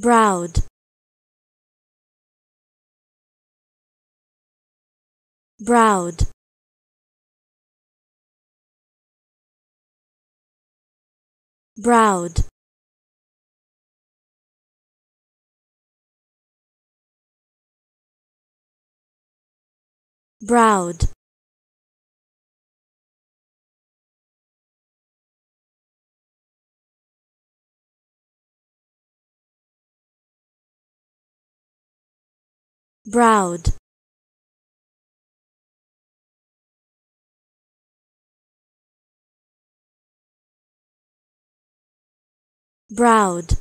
Browed. Browed. Browed. Browed. Browed. Browed.